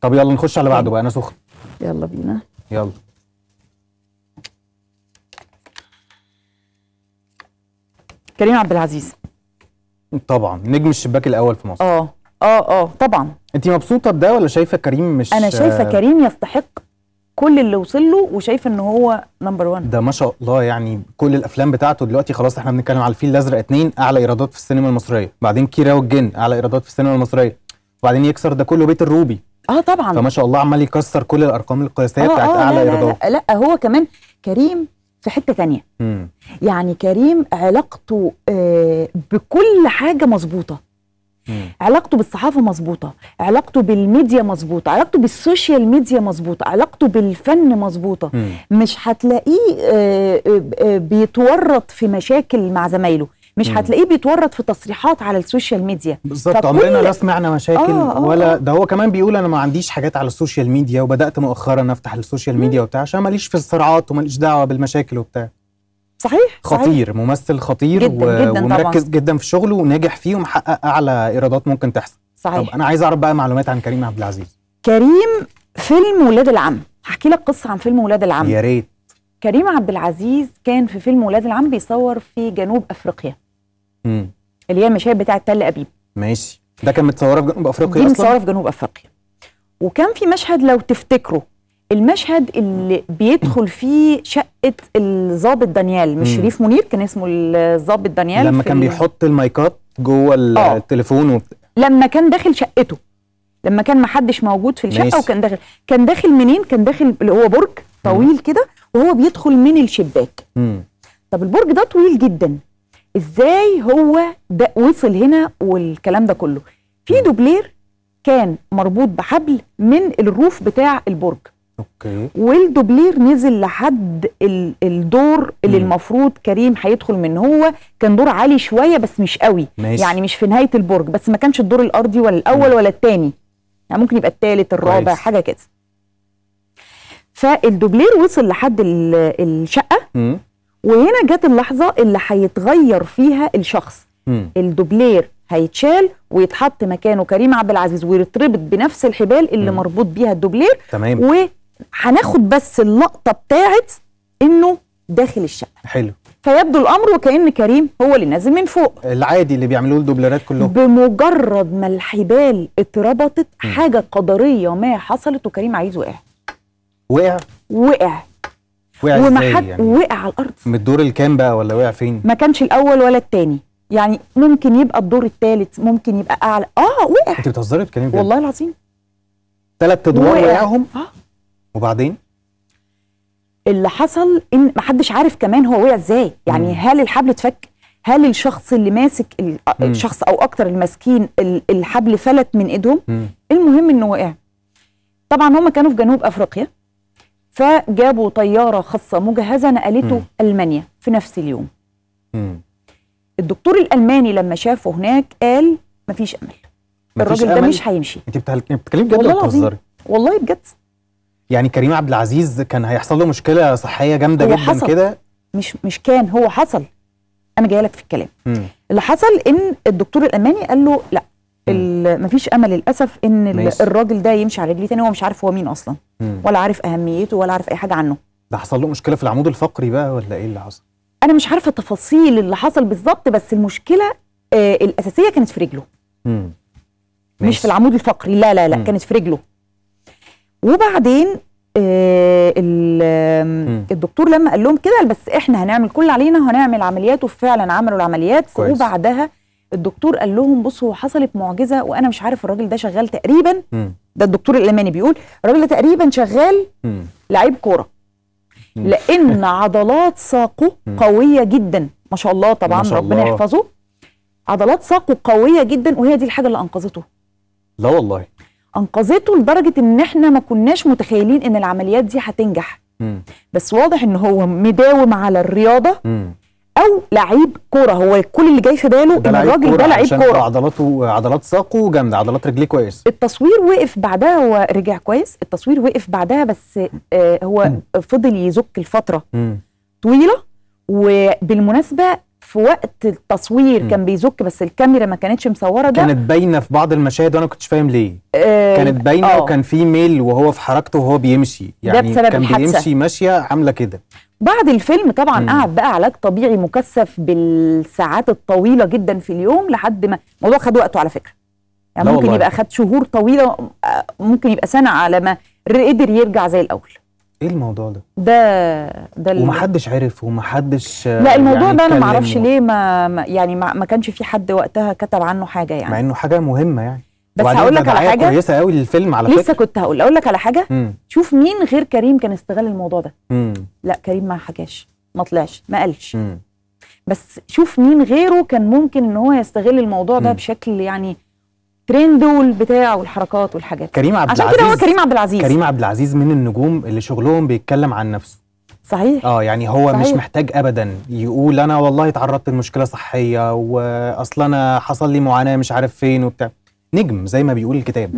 طب يلا نخش على بعده بقى انا سخن يلا بينا يلا كريم عبد العزيز طبعا نجم الشباك الاول في مصر اه اه اه طبعا انت مبسوطه بده ولا شايفه كريم مش انا شايفه كريم يستحق كل اللي وصل له وشايفه ان هو نمبر 1 ده ما شاء الله يعني كل الافلام بتاعته دلوقتي خلاص احنا بنتكلم على الفيل الازرق 2 اعلى ايرادات في السينما المصريه بعدين كيرا والجن اعلى ايرادات في السينما المصريه وبعدين يكسر ده كله بيت الروبي اه طبعا فما شاء الله عمال يكسر كل الارقام القياسيه آه بتاعت آه اعلى ايرادات لا, لا, لا هو كمان كريم في حته تانية يعني كريم علاقته آه بكل حاجه مظبوطه علاقته بالصحافه مظبوطه علاقته بالميديا مظبوطه علاقته بالسوشيال ميديا مظبوطه علاقته بالفن مظبوطه مش هتلاقيه آه، آه، آه، بيتورط في مشاكل مع زمايله مش هتلاقيه بيتورط في تصريحات على السوشيال ميديا بالظبط عمرنا لا سمعنا مشاكل آه آه ولا آه. ده هو كمان بيقول انا ما عنديش حاجات على السوشيال ميديا وبدات مؤخرا افتح السوشيال ميديا وبتاع عشان ماليش في الصراعات وماليش دعوه بالمشاكل وبتاع صحيح خطير صحيح. ممثل خطير جداً و... جداً ومركز طبعاً. جدا في شغله وناجح فيه ومحقق اعلى ايرادات ممكن تحصل صحيح طب انا عايز اعرف بقى معلومات عن كريم عبد العزيز كريم فيلم ولاد العم هحكي لك قصه عن فيلم ولاد العم يا ريت كريم عبد العزيز كان في فيلم ولاد العم بيصور في جنوب افريقيا اللي هي المشاهد بتاعه تل ابيب ماشي ده كان متصوره في جنوب افريقيا دي متصوره في جنوب افريقيا وكان في مشهد لو تفتكروا المشهد اللي بيدخل فيه شقه الظابط دانيال مش شريف منير كان اسمه الظابط دانيال لما كان بيحط المايكات جوه آه. التليفون وبت... لما كان داخل شقته لما كان محدش موجود في الشقه ماشي. وكان داخل كان داخل منين كان داخل اللي هو برج طويل كده وهو بيدخل من الشباك مم. طب البرج ده طويل جدا ازاي هو ده وصل هنا والكلام ده كله في دوبلير كان مربوط بحبل من الروف بتاع البرج اوكي والدوبلير نزل لحد الدور اللي مم. المفروض كريم هيدخل من هو كان دور عالي شويه بس مش قوي ماشي. يعني مش في نهايه البرج بس ما كانش الدور الارضي ولا الاول مم. ولا الثاني يعني ممكن يبقى الثالث الرابع كويس. حاجه كده فالدوبلير وصل لحد الشقه مم. وهنا جت اللحظه اللي هيتغير فيها الشخص م. الدوبلير هيتشال ويتحط مكانه كريم عبد العزيز ويتربط بنفس الحبال اللي م. مربوط بيها الدوبلير تمام وهناخد بس اللقطه بتاعت انه داخل الشقه حلو فيبدو الامر وكان كريم هو اللي نازل من فوق العادي اللي بيعملوه الدوبلرات كلهم بمجرد ما الحبال اتربطت م. حاجه قدريه ما حصلت وكريم عايز وقع وقع وقع وقع وما حد يعني؟ وقع على الارض من الدور الكام بقى ولا وقع فين؟ ما كانش الاول ولا الثاني يعني ممكن يبقى الدور الثالث ممكن يبقى اعلى اه وقع انت بتهزري بتتكلمي بجد والله العظيم ثلاث ادوار وقعهم آه. وبعدين اللي حصل ان محدش عارف كمان هو وقع ازاي يعني مم. هل الحبل اتفك هل الشخص اللي ماسك آه، الشخص او اكتر الماسكين الحبل فلت من ايدهم المهم انه وقع طبعا هم كانوا في جنوب افريقيا فجابوا طياره خاصه مجهزه نقلته م. المانيا في نفس اليوم م. الدكتور الالماني لما شافه هناك قال مفيش امل الراجل ده مش هيمشي انت بتتكلمي بجد ولا بتهزري والله بجد يعني كريم عبد العزيز كان هيحصل له مشكله صحيه جامده جدا كده مش مش كان هو حصل انا جايه لك في الكلام م. اللي حصل ان الدكتور الالماني قال له لا مفيش امل للاسف ان ميز. الراجل ده يمشي على رجليه تاني هو مش عارف هو مين اصلا مم. ولا عارف اهميته ولا عارف اي حاجه عنه ده حصل له مشكله في العمود الفقري بقى ولا ايه اللي حصل انا مش عارفه التفاصيل اللي حصل بالظبط بس المشكله آه الاساسيه كانت في رجله مم. مش في العمود الفقري لا لا لا مم. كانت في رجله وبعدين آه الدكتور لما قال لهم كده بس احنا هنعمل كل علينا وهنعمل عمليات وفعلا عملوا العمليات كويس. وبعدها الدكتور قال لهم بصوا حصلت معجزه وانا مش عارف الراجل ده شغال تقريبا ده الدكتور الالماني بيقول الراجل ده تقريبا شغال لعيب كوره لان عضلات ساقه قويه جدا ما شاء الله طبعا شاء الله. ربنا يحفظه عضلات ساقه قويه جدا وهي دي الحاجه اللي انقذته لا والله انقذته لدرجه ان احنا ما كناش متخيلين ان العمليات دي هتنجح بس واضح ان هو مداوم على الرياضه مم. او لعيب كوره هو كل اللي جاي في باله ان الراجل ده لعيب كوره عضلاته عضلات ساقه جامده عضلات رجليه كويس التصوير وقف بعدها هو رجع كويس التصوير وقف بعدها بس آه هو م. فضل يزك الفتره م. طويله وبالمناسبه في وقت التصوير كان بيزك بس الكاميرا ما كانتش مصوره ده كانت باينه في بعض المشاهد وانا كنتش فاهم ليه آه كانت باينه آه. وكان في ميل وهو في حركته وهو بيمشي يعني ده بسبب كان الحادثة. بيمشي ماشيه عامله كده بعد الفيلم طبعا مم. قعد بقى علاج طبيعي مكثف بالساعات الطويله جدا في اليوم لحد ما الموضوع خد وقته على فكره يعني ممكن يبقى خد شهور طويله آه، ممكن يبقى سنه على ما قدر يرجع زي الاول ايه الموضوع ده؟ ده ده ومحدش عرف ومحدش آه، لا الموضوع يعني ده انا معرفش و... ليه ما, ما يعني ما, ما كانش في حد وقتها كتب عنه حاجه يعني مع انه حاجه مهمه يعني بس هقول لك على حاجه كويسه قوي للفيلم على فكره لسه كنت هقول اقول لك على حاجه مم. شوف مين غير كريم كان استغل الموضوع ده مم. لا كريم ما حكاش ما طلعش ما قالش مم. بس شوف مين غيره كان ممكن ان هو يستغل الموضوع ده مم. بشكل يعني الترين دول بتاعه والحركات والحاجات كريم عبد العزيز عشان كده هو كريم عبد العزيز كريم عبد العزيز من النجوم اللي شغلهم بيتكلم عن نفسه صحيح اه يعني هو صحيح. مش محتاج ابدا يقول انا والله اتعرضت لمشكله صحيه واصل انا حصل لي معاناه مش عارف فين وبتاع نجم زي ما بيقول الكتاب